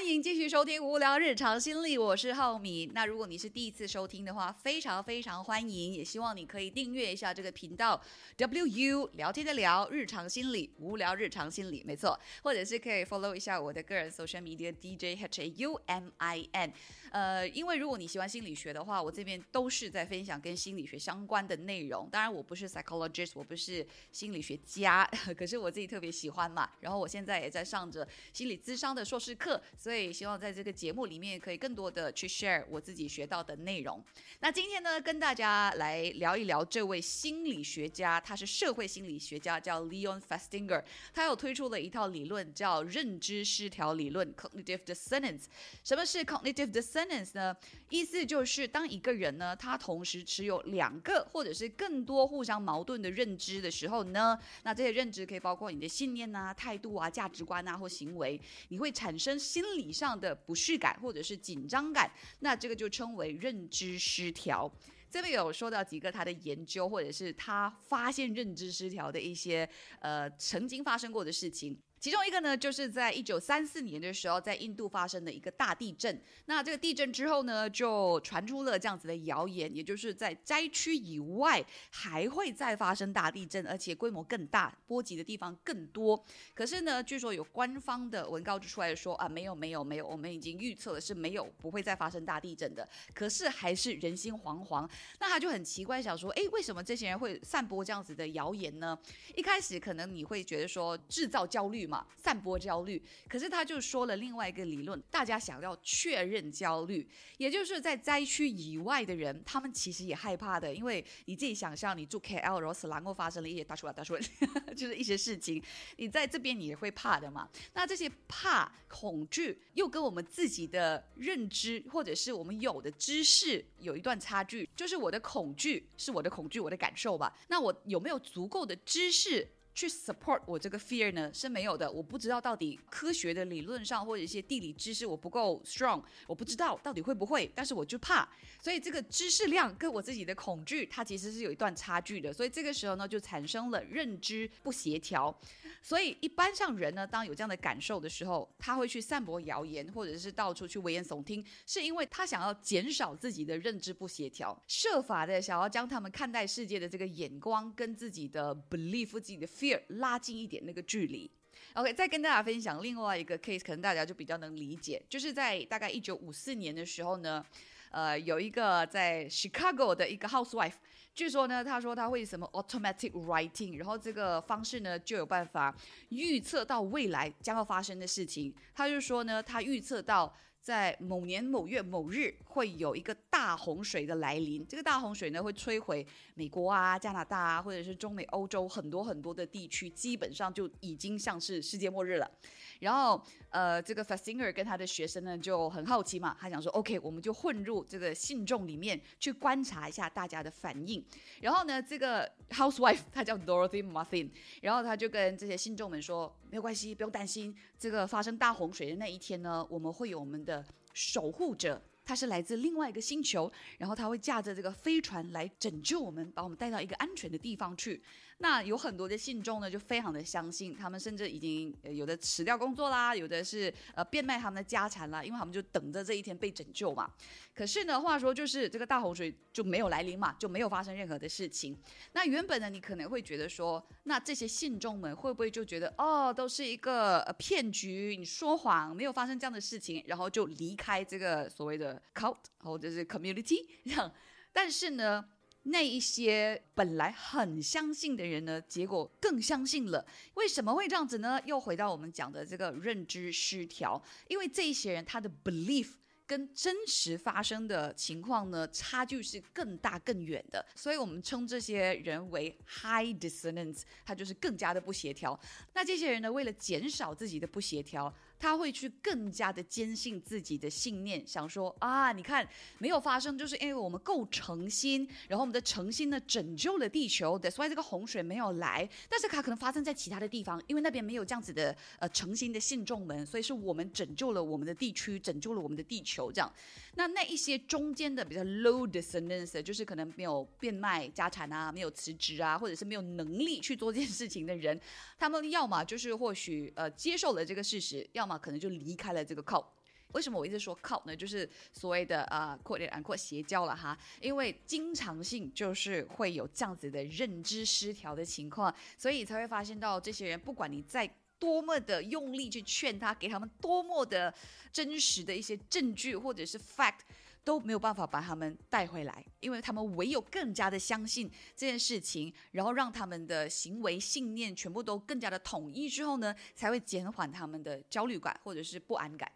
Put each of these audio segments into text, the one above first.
欢迎继续收听无聊日常心理，我是浩米。那如果你是第一次收听的话，非常非常欢迎，也希望你可以订阅一下这个频道 WU 聊天的聊日常心理，无聊日常心理，没错，或者是可以 follow 一下我的个人 media DJ H A U M I N。呃，因为如果你喜欢心理学的话，我这边都是在分享跟心理学相关的内容。当然，我不是 psychologist，我不是心理学家，可是我自己特别喜欢嘛。然后我现在也在上着心理咨商的硕士课，所以希望在这个节目里面可以更多的去 share 我自己学到的内容。那今天呢，跟大家来聊一聊这位心理学家，他是社会心理学家，叫 Leon Festinger，他有推出了一套理论叫认知失调理论 （cognitive dissonance）。什么是 cognitive dissonance？sentence 呢，意思就是当一个人呢，他同时持有两个或者是更多互相矛盾的认知的时候呢，那这些认知可以包括你的信念啊、态度啊、价值观啊或行为，你会产生心理上的不适感或者是紧张感，那这个就称为认知失调。这边有说到几个他的研究，或者是他发现认知失调的一些呃曾经发生过的事情。其中一个呢，就是在一九三四年的时候，在印度发生的一个大地震。那这个地震之后呢，就传出了这样子的谣言，也就是在灾区以外还会再发生大地震，而且规模更大，波及的地方更多。可是呢，据说有官方的文告就出来说啊，没有没有没有，我们已经预测了是没有不会再发生大地震的。可是还是人心惶惶。那他就很奇怪，想说，哎，为什么这些人会散播这样子的谣言呢？一开始可能你会觉得说，制造焦虑嘛，散播焦虑。可是他就说了另外一个理论，大家想要确认焦虑，也就是在灾区以外的人，他们其实也害怕的，因为你自己想象，你住 K L 然后死兰，后发生了一些大出大出，就是一些事情，你在这边你也会怕的嘛。那这些怕恐惧又跟我们自己的认知或者是我们有的知识有一段差距，就是。是我的恐惧，是我的恐惧，我的感受吧。那我有没有足够的知识？去 support 我这个 fear 呢是没有的，我不知道到底科学的理论上或者一些地理知识我不够 strong，我不知道到底会不会，但是我就怕，所以这个知识量跟我自己的恐惧它其实是有一段差距的，所以这个时候呢就产生了认知不协调。所以一般像人呢，当有这样的感受的时候，他会去散播谣言或者是到处去危言耸听，是因为他想要减少自己的认知不协调，设法的想要将他们看待世界的这个眼光跟自己的 belief、自己的 fear。拉近一点那个距离，OK。再跟大家分享另外一个 case，可能大家就比较能理解，就是在大概一九五四年的时候呢，呃，有一个在 Chicago 的一个 housewife，据说呢，他说他会什么 automatic writing，然后这个方式呢就有办法预测到未来将要发生的事情。他就说呢，他预测到。在某年某月某日会有一个大洪水的来临，这个大洪水呢会摧毁美国啊、加拿大啊，或者是中美欧洲很多很多的地区，基本上就已经像是世界末日了。然后，呃，这个 f a s i n g e r 跟他的学生呢就很好奇嘛，他想说，OK，我们就混入这个信众里面去观察一下大家的反应。然后呢，这个 Housewife 她叫 Dorothy Martin，然后他就跟这些信众们说。没有关系，不用担心。这个发生大洪水的那一天呢，我们会有我们的守护者。他是来自另外一个星球，然后他会驾着这个飞船来拯救我们，把我们带到一个安全的地方去。那有很多的信众呢，就非常的相信，他们甚至已经有的辞掉工作啦，有的是呃变卖他们的家产啦，因为他们就等着这一天被拯救嘛。可是呢，话说就是这个大洪水就没有来临嘛，就没有发生任何的事情。那原本呢，你可能会觉得说，那这些信众们会不会就觉得哦，都是一个呃骗局，你说谎，没有发生这样的事情，然后就离开这个所谓的。c u l t 或者是 community，这样，但是呢，那一些本来很相信的人呢，结果更相信了。为什么会这样子呢？又回到我们讲的这个认知失调，因为这一些人他的 belief 跟真实发生的情况呢，差距是更大更远的，所以我们称这些人为 high dissonance，他就是更加的不协调。那这些人呢，为了减少自己的不协调，他会去更加的坚信自己的信念，想说啊，你看没有发生，就是因为我们够诚心，然后我们的诚心呢拯救了地球，所以这个洪水没有来。但是它可能发生在其他的地方，因为那边没有这样子的呃诚心的信众们，所以是我们拯救了我们的地区，拯救了我们的地球。这样，那那一些中间的比较 low 的 s e n n e s 就是可能没有变卖家产啊，没有辞职啊，或者是没有能力去做这件事情的人，他们要么就是或许呃接受了这个事实，要。可能就离开了这个 cult，为什么我一直说 cult 呢？就是所谓的啊，阔点讲阔邪教了哈。因为经常性就是会有这样子的认知失调的情况，所以才会发现到这些人，不管你在多么的用力去劝他，给他们多么的真实的一些证据或者是 fact。都没有办法把他们带回来，因为他们唯有更加的相信这件事情，然后让他们的行为信念全部都更加的统一之后呢，才会减缓他们的焦虑感或者是不安感。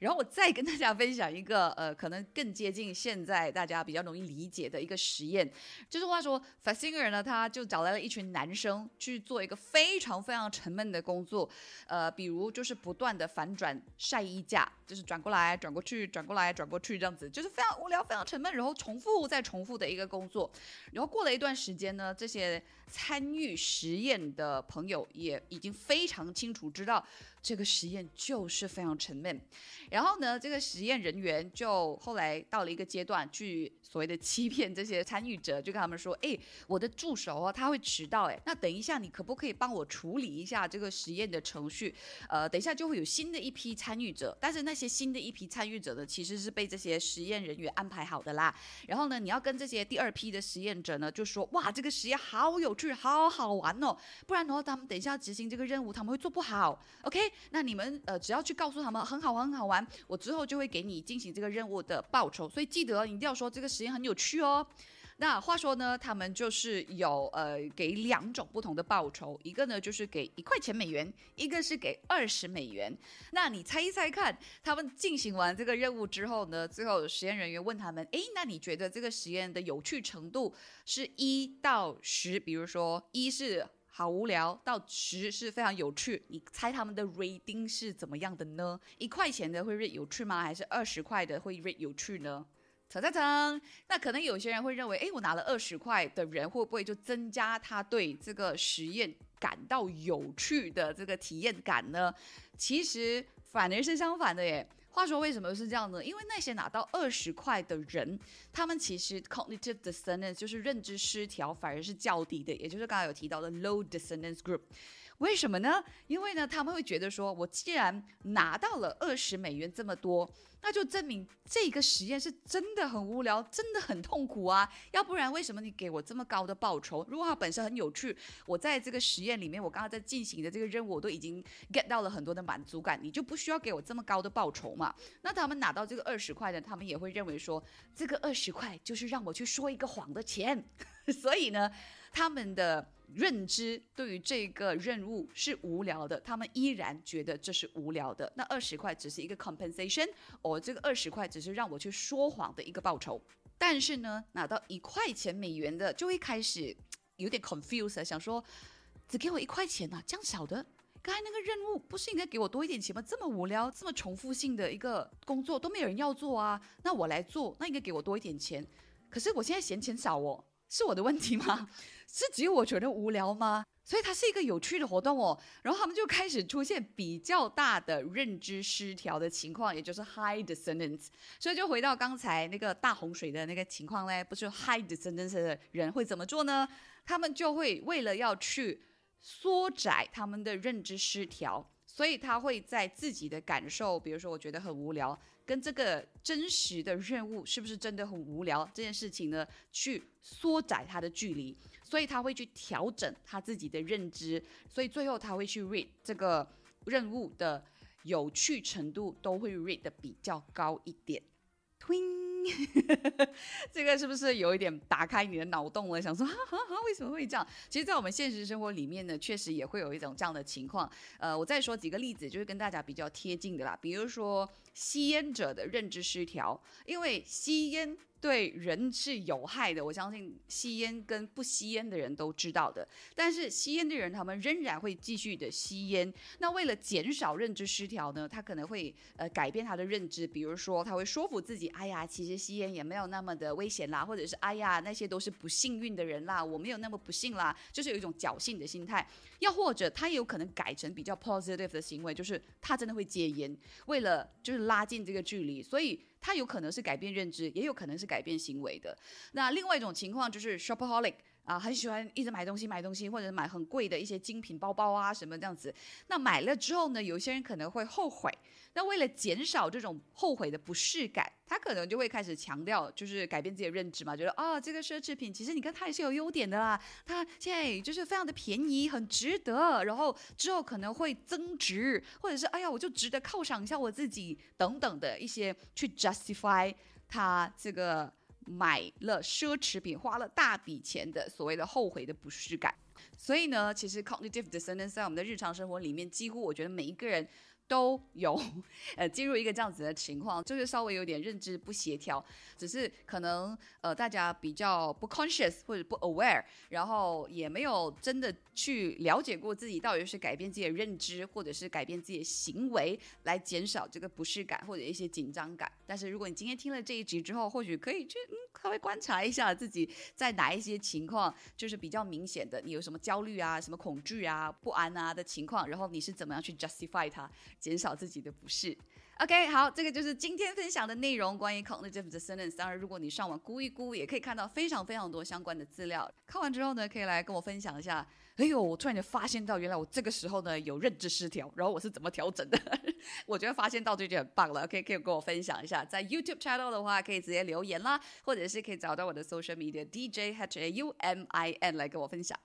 然后我再跟大家分享一个，呃，可能更接近现在大家比较容易理解的一个实验，就是话说，Fasinger 呢，他就找来了一群男生去做一个非常非常沉闷的工作，呃，比如就是不断的反转晒衣架，就是转过来、转过去、转过来、转过去这样子，就是非常无聊、非常沉闷，然后重复再重复的一个工作。然后过了一段时间呢，这些参与实验的朋友也已经非常清楚知道。这个实验就是非常沉闷，然后呢，这个实验人员就后来到了一个阶段，去所谓的欺骗这些参与者，就跟他们说，哎，我的助手哦，他会迟到，哎，那等一下你可不可以帮我处理一下这个实验的程序？呃，等一下就会有新的一批参与者，但是那些新的一批参与者呢，其实是被这些实验人员安排好的啦。然后呢，你要跟这些第二批的实验者呢，就说，哇，这个实验好有趣，好好玩哦，不然的话，他们等一下执行这个任务他们会做不好，OK？那你们呃，只要去告诉他们很好玩很好玩，我之后就会给你进行这个任务的报酬，所以记得你一定要说这个实验很有趣哦。那话说呢，他们就是有呃给两种不同的报酬，一个呢就是给一块钱美元，一个是给二十美元。那你猜一猜看，他们进行完这个任务之后呢，最后实验人员问他们，诶，那你觉得这个实验的有趣程度是一到十？比如说一是。好无聊到十是非常有趣，你猜他们的 rating 是怎么样的呢？一块钱的会 read 有趣吗？还是二十块的会 read 有趣呢？噌噌噌！那可能有些人会认为，哎，我拿了二十块的人会不会就增加他对这个实验感到有趣的这个体验感呢？其实反而是相反的耶。话说为什么是这样呢？因为那些拿到二十块的人，他们其实 cognitive dissonance 就是认知失调反而是较低的，也就是刚才有提到的 low dissonance group。为什么呢？因为呢，他们会觉得说，我既然拿到了二十美元这么多，那就证明这个实验是真的很无聊，真的很痛苦啊！要不然为什么你给我这么高的报酬？如果它本身很有趣，我在这个实验里面，我刚刚在进行的这个任务，我都已经 get 到了很多的满足感，你就不需要给我这么高的报酬嘛？那他们拿到这个二十块呢，他们也会认为说，这个二十块就是让我去说一个谎的钱，所以呢，他们的。认知对于这个任务是无聊的，他们依然觉得这是无聊的。那二十块只是一个 compensation，哦，这个二十块只是让我去说谎的一个报酬。但是呢，拿到一块钱美元的就会开始有点 confused，想说只给我一块钱呢，这样小的。刚才那个任务不是应该给我多一点钱吗？这么无聊，这么重复性的一个工作都没有人要做啊，那我来做，那应该给我多一点钱。可是我现在嫌钱少哦。是我的问题吗？是只有我觉得无聊吗？所以它是一个有趣的活动哦。然后他们就开始出现比较大的认知失调的情况，也就是 high d i s s n d a n t s 所以就回到刚才那个大洪水的那个情况嘞，不是 high d i s s n d a n t s 的人会怎么做呢？他们就会为了要去缩窄他们的认知失调，所以他会在自己的感受，比如说我觉得很无聊。跟这个真实的任务是不是真的很无聊这件事情呢？去缩窄它的距离，所以他会去调整他自己的认知，所以最后他会去 read 这个任务的有趣程度都会 read 的比较高一点。twin 这个是不是有一点打开你的脑洞了？想说啊哈，为什么会这样？其实，在我们现实生活里面呢，确实也会有一种这样的情况。呃，我再说几个例子，就是跟大家比较贴近的啦，比如说。吸烟者的认知失调，因为吸烟。对人是有害的，我相信吸烟跟不吸烟的人都知道的。但是吸烟的人，他们仍然会继续的吸烟。那为了减少认知失调呢，他可能会呃改变他的认知，比如说他会说服自己，哎呀，其实吸烟也没有那么的危险啦，或者是哎呀，那些都是不幸运的人啦，我没有那么不幸啦，就是有一种侥幸的心态。又或者，他也有可能改成比较 positive 的行为，就是他真的会戒烟，为了就是拉近这个距离，所以。它有可能是改变认知，也有可能是改变行为的。那另外一种情况就是 shopaholic。啊，很喜欢一直买东西，买东西或者买很贵的一些精品包包啊，什么这样子。那买了之后呢，有些人可能会后悔。那为了减少这种后悔的不适感，他可能就会开始强调，就是改变自己的认知嘛，觉得啊，这个奢侈品其实你看它也是有优点的啦，它现在就是非常的便宜，很值得。然后之后可能会增值，或者是哎呀，我就值得犒赏一下我自己等等的一些去 justify 它这个。买了奢侈品，花了大笔钱的所谓的后悔的不适感，所以呢，其实 cognitive dissonance 在我们的日常生活里面，几乎我觉得每一个人都有，呃，进入一个这样子的情况，就是稍微有点认知不协调，只是可能呃大家比较不 conscious 或者不 aware，然后也没有真的去了解过自己到底是改变自己的认知，或者是改变自己的行为来减少这个不适感或者一些紧张感。但是如果你今天听了这一集之后，或许可以去。稍微观察一下自己在哪一些情况，就是比较明显的，你有什么焦虑啊、什么恐惧啊、不安啊的情况，然后你是怎么样去 justify 它，减少自己的不适。OK，好，这个就是今天分享的内容，关于 cognitive dissonance。当然，如果你上网估一估，也可以看到非常非常多相关的资料。看完之后呢，可以来跟我分享一下。哎呦，我突然就发现到，原来我这个时候呢有认知失调，然后我是怎么调整的？我觉得发现到这件很棒了。OK，可以跟我分享一下，在 YouTube channel 的话可以直接留言啦，或者是可以找到我的 social media DJ H A U M I N 来跟我分享。